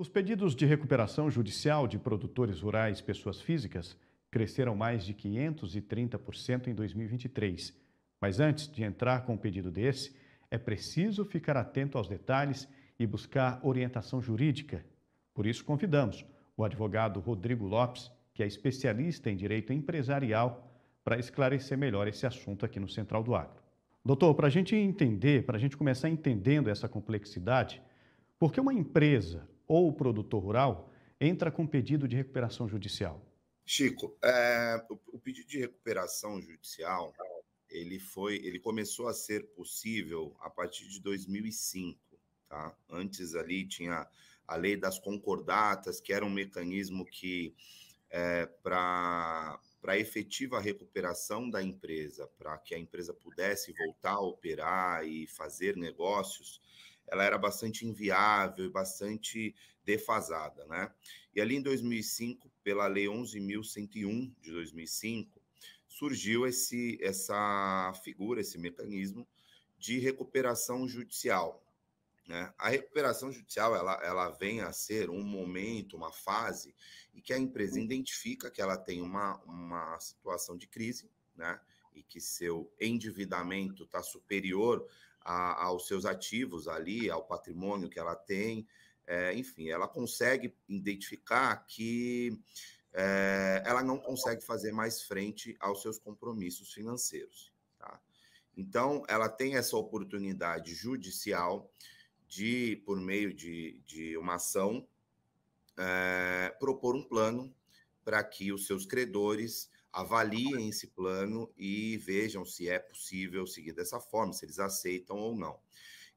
Os pedidos de recuperação judicial de produtores rurais pessoas físicas cresceram mais de 530% em 2023. Mas antes de entrar com um pedido desse, é preciso ficar atento aos detalhes e buscar orientação jurídica. Por isso, convidamos o advogado Rodrigo Lopes, que é especialista em direito empresarial, para esclarecer melhor esse assunto aqui no Central do Agro. Doutor, para a gente entender, para a gente começar entendendo essa complexidade, por que uma empresa ou o produtor rural entra com pedido de recuperação judicial? Chico, é, o pedido de recuperação judicial ele foi, ele começou a ser possível a partir de 2005, tá? Antes ali tinha a lei das concordatas, que era um mecanismo que é, para para efetiva recuperação da empresa, para que a empresa pudesse voltar a operar e fazer negócios, ela era bastante inviável e bastante defasada, né? E ali em 2005, pela lei 11.101 de 2005, surgiu esse essa figura, esse mecanismo de recuperação judicial. Né? A recuperação judicial ela, ela vem a ser um momento, uma fase em que a empresa identifica que ela tem uma, uma situação de crise, né? e que seu endividamento está superior a, aos seus ativos ali, ao patrimônio que ela tem. É, enfim, ela consegue identificar que é, ela não consegue fazer mais frente aos seus compromissos financeiros. Tá? Então, ela tem essa oportunidade judicial de, por meio de, de uma ação, é, propor um plano para que os seus credores avaliem esse plano e vejam se é possível seguir dessa forma, se eles aceitam ou não.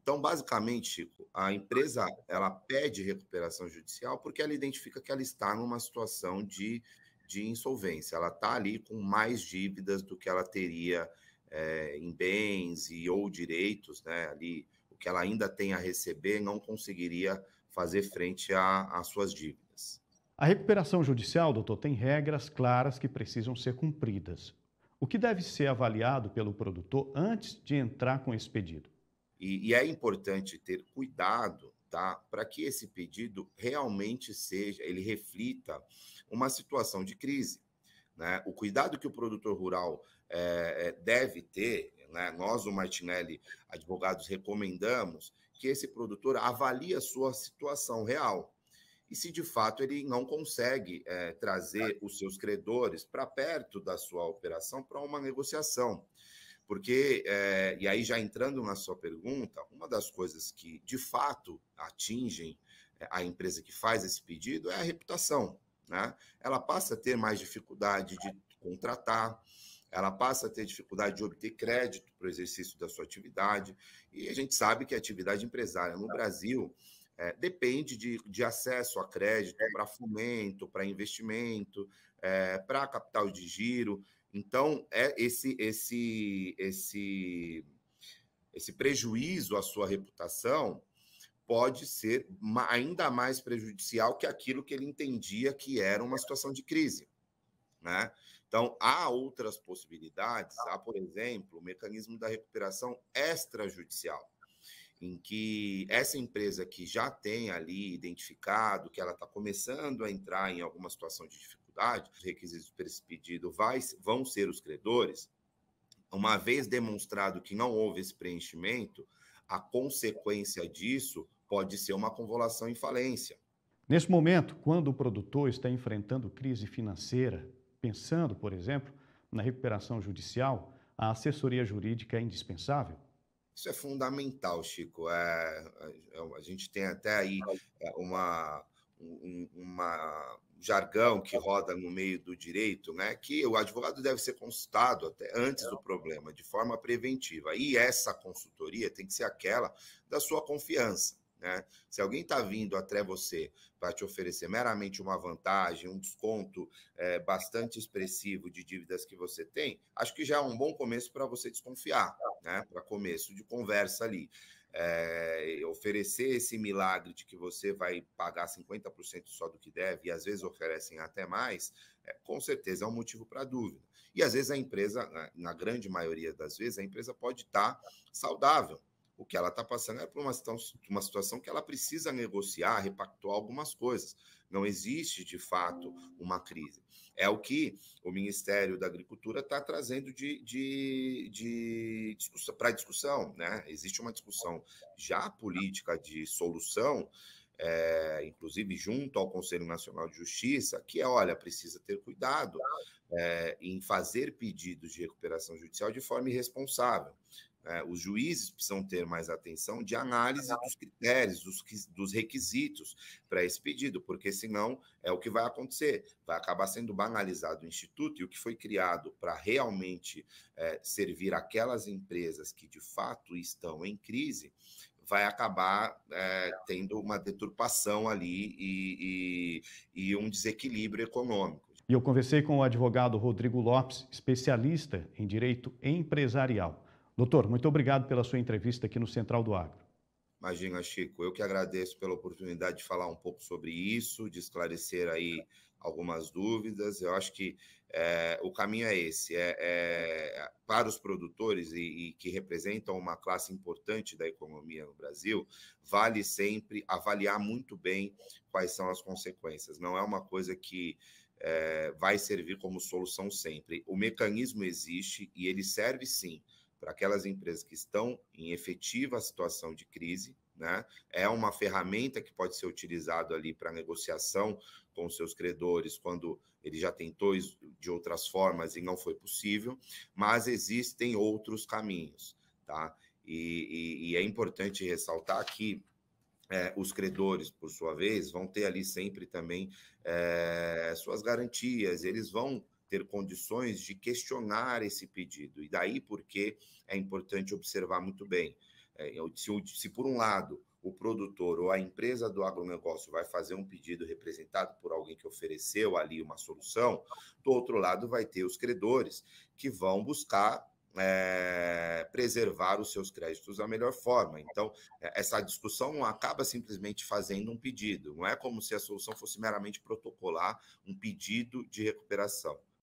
Então, basicamente, Chico, a empresa ela pede recuperação judicial porque ela identifica que ela está numa situação de, de insolvência, ela está ali com mais dívidas do que ela teria é, em bens e ou direitos, né? Ali, o que ela ainda tem a receber não conseguiria fazer frente às suas dívidas. A recuperação judicial, doutor, tem regras claras que precisam ser cumpridas. O que deve ser avaliado pelo produtor antes de entrar com esse pedido? E, e é importante ter cuidado, tá? Para que esse pedido realmente seja, ele reflita uma situação de crise. Né? O cuidado que o produtor rural é, é deve ter, né? nós, o Martinelli Advogados, recomendamos que esse produtor avalie a sua situação real e se de fato ele não consegue é, trazer os seus credores para perto da sua operação para uma negociação. Porque, é, e aí já entrando na sua pergunta, uma das coisas que de fato atingem eh, a empresa que faz esse pedido é a reputação. Né? Ela passa a ter mais dificuldade de contratar, ela passa a ter dificuldade de obter crédito para o exercício da sua atividade, e a gente sabe que a atividade empresária no Brasil é, depende de, de, acesso a crédito é. para fomento, para investimento, é, para capital de giro. Então, é esse, esse, esse, esse prejuízo à sua reputação pode ser ainda mais prejudicial que aquilo que ele entendia que era uma situação de crise. Né? Então, há outras possibilidades, há, por exemplo, o mecanismo da recuperação extrajudicial em que essa empresa que já tem ali identificado que ela está começando a entrar em alguma situação de dificuldade, os requisitos para esse pedido vai, vão ser os credores, uma vez demonstrado que não houve esse preenchimento, a consequência disso pode ser uma convolução em falência. Nesse momento, quando o produtor está enfrentando crise financeira, pensando, por exemplo, na recuperação judicial, a assessoria jurídica é indispensável? Isso é fundamental, Chico. É, a, é, é, a gente tem até aí é, uma, um, uma jargão que roda no meio do direito, né? Que o advogado deve ser consultado até antes do problema, de forma preventiva. E essa consultoria tem que ser aquela da sua confiança. Né? Se alguém está vindo até você para te oferecer meramente uma vantagem, um desconto é, bastante expressivo de dívidas que você tem, acho que já é um bom começo para você desconfiar, né? para começo de conversa ali. É, oferecer esse milagre de que você vai pagar 50% só do que deve, e às vezes oferecem até mais, é, com certeza é um motivo para dúvida. E às vezes a empresa, na grande maioria das vezes, a empresa pode estar tá saudável o que ela está passando é por uma, uma situação que ela precisa negociar, repactuar algumas coisas. Não existe, de fato, uma crise. É o que o Ministério da Agricultura está trazendo de, de, de discussão, para discussão. Né? Existe uma discussão já política de solução. É, inclusive junto ao Conselho Nacional de Justiça, que é, olha, precisa ter cuidado é, em fazer pedidos de recuperação judicial de forma irresponsável é, os juízes precisam ter mais atenção de análise dos critérios, dos, dos requisitos para esse pedido, porque senão é o que vai acontecer, vai acabar sendo banalizado o instituto e o que foi criado para realmente é, servir aquelas empresas que de fato estão em crise vai acabar é, tendo uma deturpação ali e, e, e um desequilíbrio econômico. E eu conversei com o advogado Rodrigo Lopes, especialista em direito empresarial. Doutor, muito obrigado pela sua entrevista aqui no Central do Agro. Imagina, Chico, eu que agradeço pela oportunidade de falar um pouco sobre isso, de esclarecer aí algumas dúvidas. Eu acho que é, o caminho é esse: é, é para os produtores e, e, que representam uma classe importante da economia no Brasil, vale sempre avaliar muito bem quais são as consequências. Não é uma coisa que é, vai servir como solução sempre. O mecanismo existe e ele serve sim para aquelas empresas que estão em efetiva situação de crise, né? É uma ferramenta que pode ser utilizada ali para negociação com seus credores quando ele já tentou de outras formas e não foi possível, mas existem outros caminhos, tá? E, e, e é importante ressaltar que é, os credores, por sua vez, vão ter ali sempre também é, suas garantias, eles vão ter condições de questionar esse pedido. E daí porque é importante observar muito bem. É, se, por um lado, o produtor ou a empresa do agronegócio vai fazer um pedido representado por alguém que ofereceu ali uma solução, do outro lado, vai ter os credores que vão buscar. É, preservar os seus créditos da melhor forma. Então, é, essa discussão acaba simplesmente fazendo um pedido, não é como se a solução fosse meramente protocolar um pedido de recuperação.